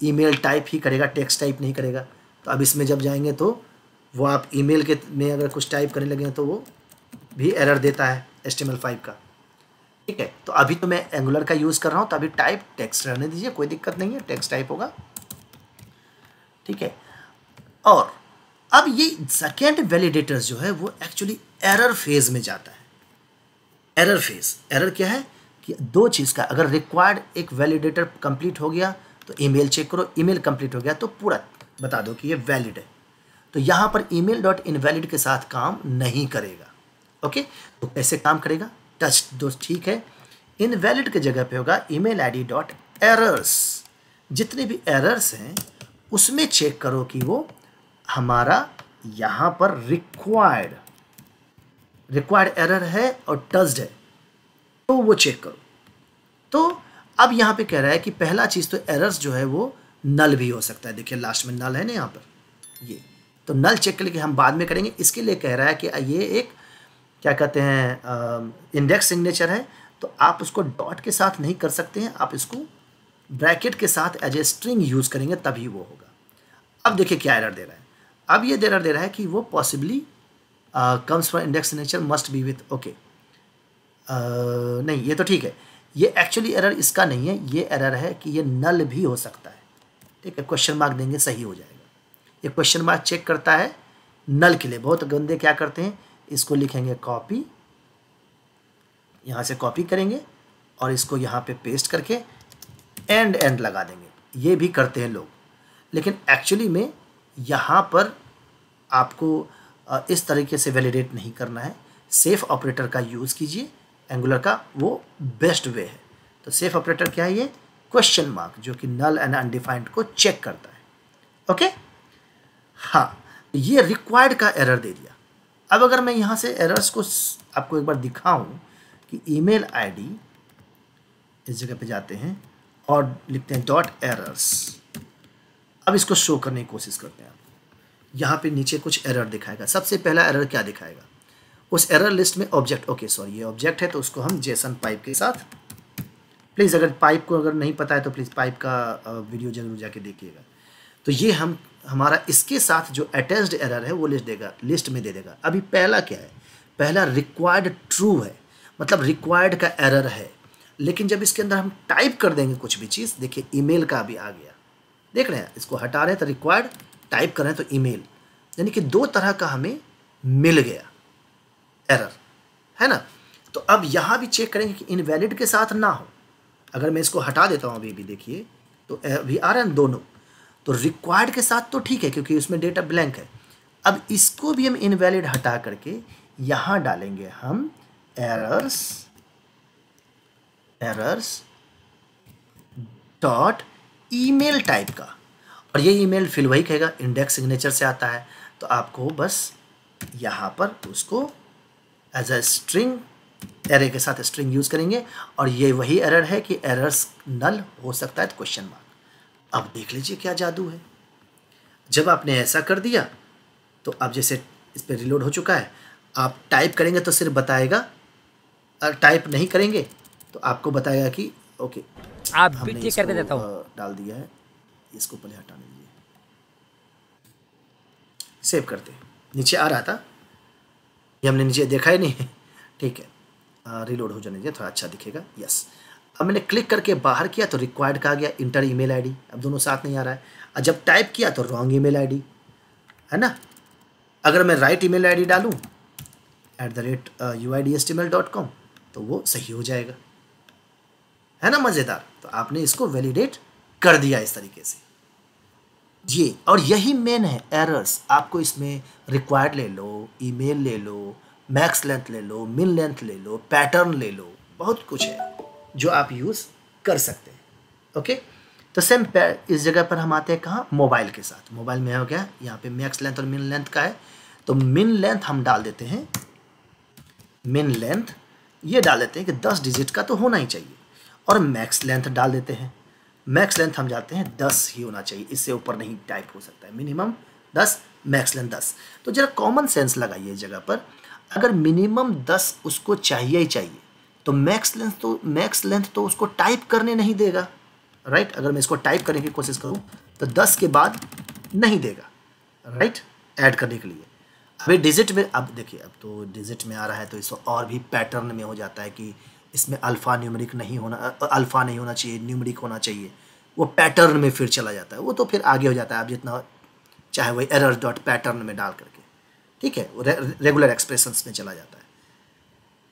Speaker 1: ईमेल टाइप ही करेगा टेक्स्ट टाइप नहीं करेगा तो अब इसमें जब जाएंगे तो वो आप ईमेल के में अगर कुछ टाइप करने लगे तो वो भी एरर देता है एस टी का ठीक है तो अभी तो मैं एंगुलर का यूज़ कर रहा हूँ तो अभी टाइप टेक्स्ट रहने दीजिए कोई दिक्कत नहीं है टेक्स्ट टाइप होगा ठीक है और अब ये सेकेंड वैलिडेटर्स जो है वो एक्चुअली एरर फेज़ में जाता है एरर फेज़ एरर क्या है कि दो चीज़ का अगर रिक्वायर्ड एक वैलिडेटर कंप्लीट हो गया तो ईमेल चेक करो ईमेल कंप्लीट हो गया तो पूरा बता दो कि ये वैलिड है तो यहाँ पर ई मेल डॉट इनवैलिड के साथ काम नहीं करेगा ओके तो कैसे काम करेगा टच दोस्त ठीक है इनवैलिड के जगह पे होगा email I D dot errors जितने भी एरर्स हैं उसमें चेक करो कि वो हमारा यहाँ पर रिक्वायर्ड रिक्वायर्ड एरर है और टस्ड है तो वो चेक करो तो अब यहाँ पे कह रहा है कि पहला चीज़ तो एरर्स जो है वो नल भी हो सकता है देखिए लास्ट में नल है ना यहाँ पर ये तो नल चेक लेके हम बाद में करेंगे इसके लिए कह रहा है कि ये एक क्या कहते हैं इंडेक्स सिग्नेचर है तो आप उसको डॉट के साथ नहीं कर सकते हैं आप इसको ब्रैकेट के साथ एज ए स्ट्रिंग यूज़ करेंगे तभी वो होगा अब देखिए क्या एरर दे रहा है अब ये एरर दे रहा है कि वो possibly comes for index signature must be with okay नहीं ये तो ठीक है ये एक्चुअली एरर इसका नहीं है ये एरर है कि ये नल भी हो सकता है ठीक है क्वेश्चन मार्क देंगे सही हो जाएगा ये क्वेश्चन मार्क चेक करता है नल के लिए बहुत गंदे क्या करते हैं इसको लिखेंगे कॉपी यहाँ से कॉपी करेंगे और इसको यहाँ पे पेस्ट करके एंड एंड लगा देंगे ये भी करते हैं लोग लेकिन एक्चुअली में यहाँ पर आपको इस तरीके से वैलिडेट नहीं करना है सेफ ऑपरेटर का यूज़ कीजिए एंगुलर का वो बेस्ट वे है तो सेफ ऑपरेटर क्या है ये क्वेश्चन मार्क जो कि नल एंड अनडिफाइंड को चेक करता है ओके हाँ ये रिक्वायर्ड का एरर दे दिया अब अगर मैं यहाँ से एरर्स को आपको एक बार दिखाऊं कि ईमेल आईडी इस जगह पे जाते हैं और लिखते हैं डॉट एरर्स अब इसको शो करने की कोशिश करते हैं आप यहाँ पे नीचे कुछ एरर दिखाएगा सबसे पहला एरर क्या दिखाएगा उस एरर लिस्ट में ऑब्जेक्ट ओके सॉरी ये ऑब्जेक्ट है तो उसको हम जेसन पाइप के साथ प्लीज़ अगर पाइप को अगर नहीं पता है तो प्लीज़ पाइप का वीडियो जरूर जाके देखिएगा तो ये हम हमारा इसके साथ जो अटैच्ड एरर है वो लिस्ट देगा लिस्ट में दे देगा अभी पहला क्या है पहला रिक्वायर्ड ट्रू है मतलब रिक्वायर्ड का एरर है लेकिन जब इसके अंदर हम टाइप कर देंगे कुछ भी चीज़ देखिए ईमेल का अभी आ गया देख रहे हैं इसको हटा रहे हैं तो रिक्वायर्ड टाइप कर रहे हैं तो ईमेल यानी कि दो तरह का हमें मिल गया एरर है ना तो अब यहाँ भी चेक करेंगे कि इनवैलिड के साथ ना हो अगर मैं इसको हटा देता हूँ अभी भी देखिए तो अभी आ रहे हैं दोनों तो रिक्वायर्ड के साथ तो ठीक है क्योंकि उसमें डेटा ब्लैंक है अब इसको भी हम इनवैलिड हटा करके यहाँ डालेंगे हम errors errors dot email type का और ये ईमेल फिल वही कहेगा इंडेक्स सिग्नेचर से आता है तो आपको बस यहाँ पर उसको एज अ स्ट्रिंग एरे के साथ स्ट्रिंग यूज़ करेंगे और ये वही एरर है कि एरर्स नल हो सकता है तो क्वेश्चन मार्क अब देख लीजिए क्या जादू है जब आपने ऐसा कर दिया तो अब जैसे इस पर रिलोड हो चुका है आप टाइप करेंगे तो सिर्फ बताएगा और टाइप नहीं करेंगे तो आपको बताएगा कि ओके आप हमने करके देता हूं। डाल दिया है इसको पहले हटा दीजिए सेव करते नीचे आ रहा था ये हमने नीचे देखा ही नहीं है ठीक है रिलोड हो जाने थोड़ा अच्छा दिखेगा यस अब मैंने क्लिक करके बाहर किया तो रिक्वायर्ड कहा गया इंटर ईमेल आईडी अब दोनों साथ नहीं आ रहा है और जब टाइप किया तो रॉन्ग ईमेल आईडी है ना अगर मैं राइट ईमेल आईडी डालूं at the rate U I D S T mail dot com तो वो सही हो जाएगा है ना मज़ेदार तो आपने इसको वैलिडेट कर दिया इस तरीके से ये और यही मेन है एरर्स आपको इसमें रिक्वायर्ड ले लो ईमेल ले लो मैक्स लेंथ ले लो मिन लेंथ ले लो पैटर्न ले लो बहुत कुछ है जो आप यूज़ कर सकते हैं ओके तो सेम इस जगह पर हम आते हैं कहाँ मोबाइल के साथ मोबाइल में हो गया यहाँ पे मैक्स लेंथ और मिन लेंथ का है तो मिन लेंथ हम डाल देते हैं मिन लेंथ ये डाल देते हैं कि दस डिजिट का तो होना ही चाहिए और मैक्स लेंथ डाल देते हैं मैक्स लेंथ हम जाते हैं दस ही होना चाहिए इससे ऊपर नहीं टाइप हो सकता है मिनिमम दस मैक्स लेंथ दस तो जरा कॉमन सेंस लगाइए इस जगह पर अगर मिनिमम दस उसको चाहिए ही चाहिए तो मैक्स लेंथ तो मैक्स लेंथ तो उसको टाइप करने नहीं देगा राइट अगर मैं इसको टाइप करने की कोशिश करूँ तो दस के बाद नहीं देगा राइट ऐड करने के लिए अभी डिजिट में अब देखिए अब तो डिजिट में आ रहा है तो इसको और भी पैटर्न में हो जाता है कि इसमें अल्फ़ा न्यूमरिक नहीं होना अल्फ़ा नहीं होना चाहिए न्यूमरिक होना चाहिए वो पैटर्न में फिर चला जाता है वो तो फिर आगे हो जाता है आप जितना चाहे वो एरर डॉट पैटर्न में डाल करके ठीक है वो रे, रेगुलर एक्सप्रेशन में चला जाता है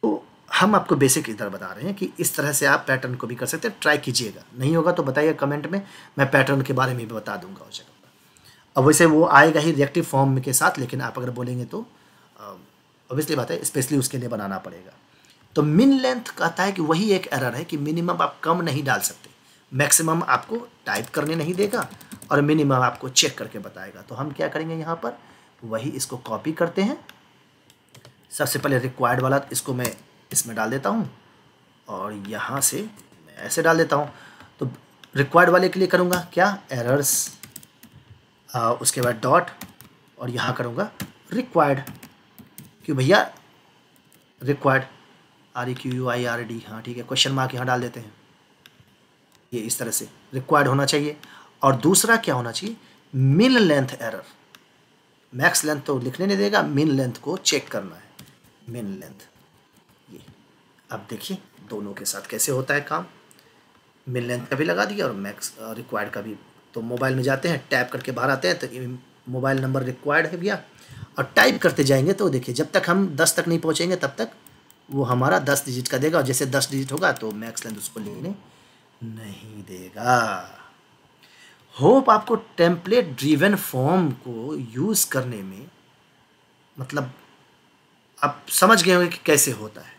Speaker 1: तो हम आपको बेसिक इधर बता रहे हैं कि इस तरह से आप पैटर्न को भी कर सकते हैं ट्राई कीजिएगा नहीं होगा तो बताइए कमेंट में मैं पैटर्न के बारे में भी बता दूंगा हो जगह अब वैसे वो आएगा ही रिएक्टिव फॉर्म के साथ लेकिन आप अगर बोलेंगे तो ऑब्वियसली बात है स्पेशली उसके लिए बनाना पड़ेगा तो मिन लेंथ कहता है कि वही एक एरर है कि मिनिमम आप कम नहीं डाल सकते मैक्सिमम आपको टाइप करने नहीं देगा और मिनिमम आपको चेक करके बताएगा तो हम क्या करेंगे यहाँ पर वही इसको कॉपी करते हैं सबसे पहले रिक्वायर्ड वाला इसको मैं इसमें डाल देता हूँ और यहाँ से मैं ऐसे डाल देता हूँ तो रिक्वायर्ड वाले के लिए करूँगा क्या एरर्स उसके बाद डॉट और यहाँ करूँगा रिक्वायर्ड क्यों भैया required R E Q U I R D हाँ ठीक है क्वेश्चन मार्क यहाँ डाल देते हैं ये इस तरह से रिक्वायर्ड होना चाहिए और दूसरा क्या होना चाहिए min length error max length तो लिखने नहीं देगा मिन लेंथ को चेक करना है मिन लेंथ ये अब देखिए दोनों के साथ कैसे होता है काम मिन लेंथ का भी लगा दिया और मैक्स रिक्वायर्ड का भी तो मोबाइल में जाते हैं टैप करके बाहर आते हैं तो मोबाइल नंबर रिक्वायर्ड है भैया और टाइप करते जाएंगे तो देखिए जब तक हम दस तक नहीं पहुँचेंगे तब तक वो हमारा दस डिजिट का देगा और जैसे दस डिजिट होगा तो मैक्स लेंथ उसको लेने नहीं देगा होप आपको टेम्पलेट ड्रीवन फॉर्म को यूज़ करने में मतलब आप समझ गए होंगे कि कैसे होता है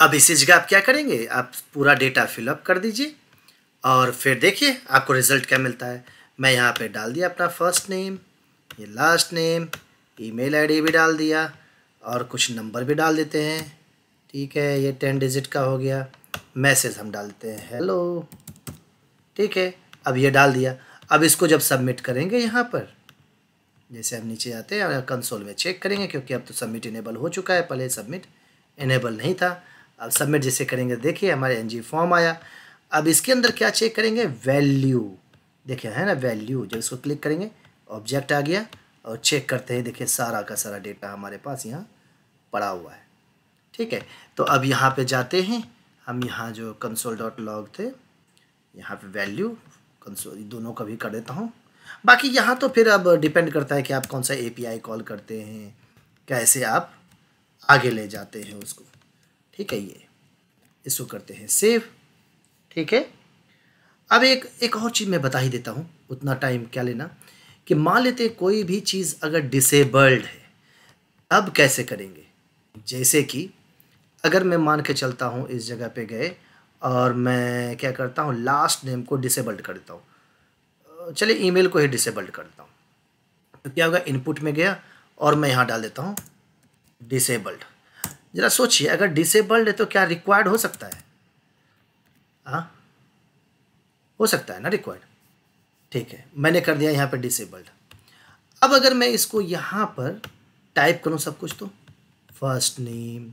Speaker 1: अब इसी जगह आप क्या करेंगे आप पूरा डेटा फिलअप कर दीजिए और फिर देखिए आपको रिज़ल्ट क्या मिलता है मैं यहाँ पे डाल दिया अपना फर्स्ट नेम ये लास्ट नेम ईमेल आईडी भी डाल दिया और कुछ नंबर भी डाल देते हैं ठीक है ये टेन डिजिट का हो गया मैसेज हम डालते हैं हेलो ठीक है अब ये डाल दिया अब इसको जब सबमिट करेंगे यहाँ पर जैसे हम नीचे आते हैं और कंसोल में चेक करेंगे क्योंकि अब तो सबमिट इनेबल हो चुका है पहले सबमिट इनेबल नहीं था अब सबमिट जैसे करेंगे देखिए हमारे एनजी फॉर्म आया अब इसके अंदर क्या चेक करेंगे वैल्यू देखिए है ना वैल्यू जब इसको क्लिक करेंगे ऑब्जेक्ट आ गया और चेक करते हैं देखिए सारा का सारा डेटा हमारे पास यहाँ पड़ा हुआ है ठीक है तो अब यहाँ पे जाते हैं हम यहाँ जो कंसोल डॉट लॉग थे यहाँ पे वैल्यू कंसोल दोनों का भी कर देता हूँ बाकी यहाँ तो फिर अब डिपेंड करता है कि आप कौन सा एपीआई कॉल करते हैं कैसे आप आगे ले जाते हैं उसको ठीक है ये इसको करते हैं सेव ठीक है अब एक एक और चीज़ मैं बता ही देता हूँ उतना टाइम क्या लेना कि मान लेते कोई भी चीज़ अगर डिसेबल्ड है अब कैसे करेंगे जैसे कि अगर मैं मान के चलता हूँ इस जगह पे गए और मैं क्या करता हूँ लास्ट नेम को डिसेबल्ड कर देता हूँ चलिए ईमेल को ही डिसेबल्ड करता हूँ तो क्या होगा इनपुट में गया और मैं यहाँ डाल देता हूँ डिसेबल्ड ज़रा सोचिए अगर डिसेबल्ड है तो क्या रिक्वायर्ड हो सकता है हाँ हो सकता है ना रिक्वायर्ड ठीक है मैंने कर दिया यहाँ पर डिसेबल्ड अब अगर मैं इसको यहाँ पर टाइप करूँ सब कुछ तो first name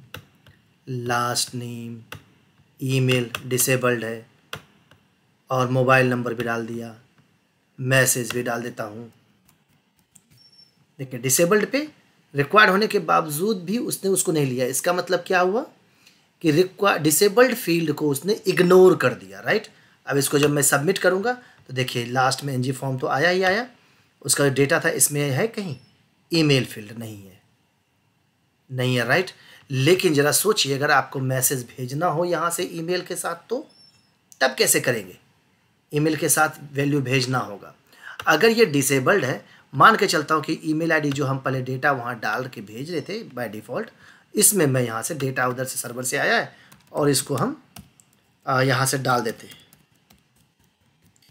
Speaker 1: last name email disabled है और मोबाइल नंबर भी डाल दिया मैसेज भी डाल देता हूँ देखिए डिसेबल्ड पे रिक्वायर्ड होने के बावजूद भी उसने उसको नहीं लिया इसका मतलब क्या हुआ कि रिक्वा डिसेबल्ड फील्ड को उसने इग्नोर कर दिया राइट अब इसको जब मैं सबमिट करूँगा तो देखिए लास्ट में एनजी फॉर्म तो आया ही आया उसका जो डेटा था इसमें है कहीं ईमेल फील्ड नहीं है नहीं है राइट लेकिन ज़रा सोचिए अगर आपको मैसेज भेजना हो यहाँ से ईमेल के साथ तो तब कैसे करेंगे ईमेल के साथ वैल्यू भेजना होगा अगर ये डिसेबल्ड है मान के चलता हूँ कि ईमेल आईडी जो हम पहले डेटा वहाँ डाल के भेज रहे थे बाय डिफ़ॉल्ट इसमें मैं यहाँ से डेटा उधर से सर्वर से आया है और इसको हम यहाँ से डाल देते हैं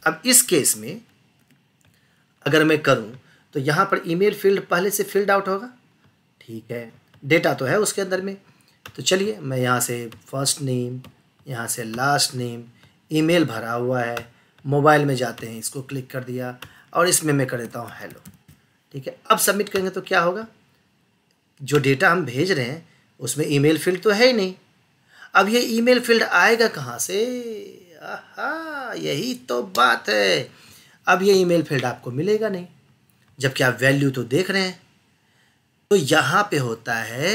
Speaker 1: अब इस केस में अगर मैं करूँ तो यहाँ पर ईमेल फील्ड पहले से फील्ड आउट होगा ठीक है डेटा तो है उसके अंदर में तो चलिए मैं यहाँ से फर्स्ट नेम यहाँ से लास्ट नेम ईमेल भरा हुआ है मोबाइल में जाते हैं इसको क्लिक कर दिया और इसमें मैं कर देता हूँ हेलो ठीक है अब सबमिट करेंगे तो क्या होगा जो डेटा हम भेज रहे हैं उसमें ईमेल फील्ड तो है ही नहीं अब ये ईमेल फील्ड आएगा कहाँ से आहा यही तो बात है अब ये ईमेल फील्ड आपको मिलेगा नहीं जबकि आप वैल्यू तो देख रहे हैं तो यहाँ पे होता है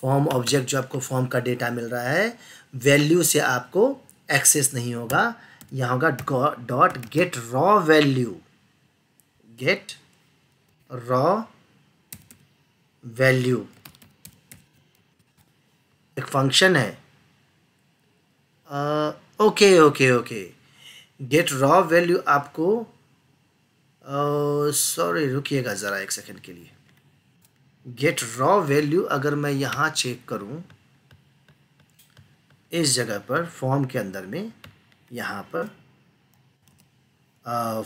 Speaker 1: फॉर्म ऑब्जेक्ट जो आपको फॉर्म का डेटा मिल रहा है वैल्यू से आपको एक्सेस नहीं होगा यहाँ होगा dot get raw value get raw value एक फंक्शन है okay okay okay get raw value आपको सॉरी रुकिएगा ज़रा एक सेकंड के लिए गेट रॉ वैल्यू अगर मैं यहाँ चेक करूँ इस जगह पर फॉर्म के अंदर में यहाँ पर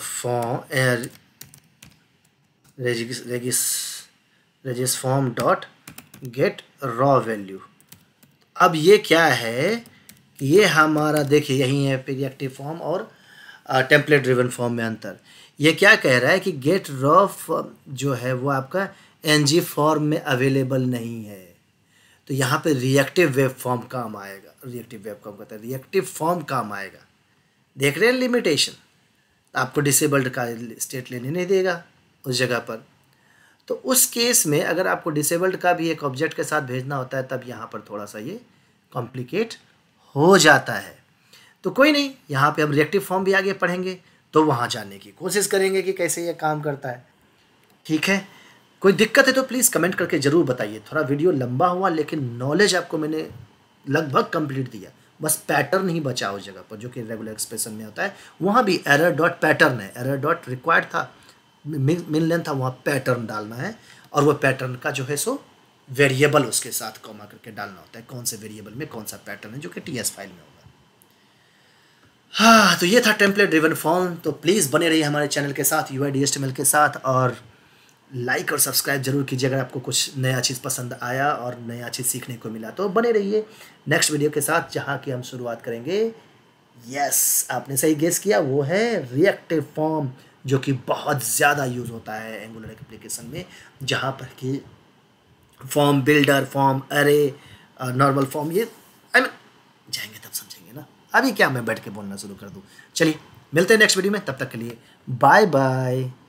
Speaker 1: form uh regis regis form dot get raw value अब ये क्या है ये हमारा देखिए यही है पीरियक्टिव फॉर्म और टेम्पलेट ड्रिवन फॉर्म में अंतर ये क्या कह रहा है कि गेट रॉ जो है वो आपका एन फॉर्म में अवेलेबल नहीं है तो यहाँ पे रिएक्टिव वेब फॉर्म काम आएगा रिएक्टिव वेब फॉर्म कहता है रिएक्टिव फॉर्म काम आएगा देख रहे हैं लिमिटेशन आपको डिसेबल्ड का स्टेट लेने नहीं देगा उस जगह पर तो उस केस में अगर आपको डिसेबल्ड का भी एक ऑब्जेक्ट के साथ भेजना होता है तब यहाँ पर थोड़ा सा ये कॉम्प्लिकेट हो जाता है तो कोई नहीं यहाँ पे हम रिएक्टिव फॉर्म भी आगे पढ़ेंगे तो वहाँ जाने की कोशिश करेंगे कि कैसे ये काम करता है ठीक है कोई दिक्कत है तो प्लीज़ कमेंट करके ज़रूर बताइए थोड़ा वीडियो लंबा हुआ लेकिन नॉलेज आपको मैंने लगभग कंप्लीट दिया बस पैटर्न ही बचा उस जगह पर जो कि रेगुलर एक्सप्रेशन में होता है वहाँ भी एरर डॉट पैटर्न है एरर डॉट रिक्वायर्ड था मिन लेंथ था वहाँ पैटर्न डालना है और वह पैटर्न का जो है सो वेरिएबल उसके साथ कॉमा करके डालना होता है कौन से वेरिएबल में कौन सा पैटर्न है जो कि टी एस फाइल में होगा हाँ तो ये था टेम्पलेट ड्रिवन फॉर्म तो प्लीज़ बने रहिए हमारे चैनल के साथ यू आई के साथ और लाइक और सब्सक्राइब जरूर कीजिए अगर आपको कुछ नया चीज़ पसंद आया और नया चीज़ सीखने को मिला तो बने रहिए नेक्स्ट वीडियो के साथ जहाँ की हम शुरुआत करेंगे यस आपने सही गेस किया वो है रिएक्टिव फॉर्म जो कि बहुत ज़्यादा यूज़ होता है एंगुलर एप्लीकेशन में जहाँ पर कि फॉर्म बिल्डर फॉर्म अरे नॉर्मल फॉर्म ये आई मीन जाएंगे तब समझेंगे ना अभी क्या मैं बैठ के बोलना शुरू कर दूँ चलिए मिलते हैं नेक्स्ट वीडियो में तब तक के लिए बाय बाय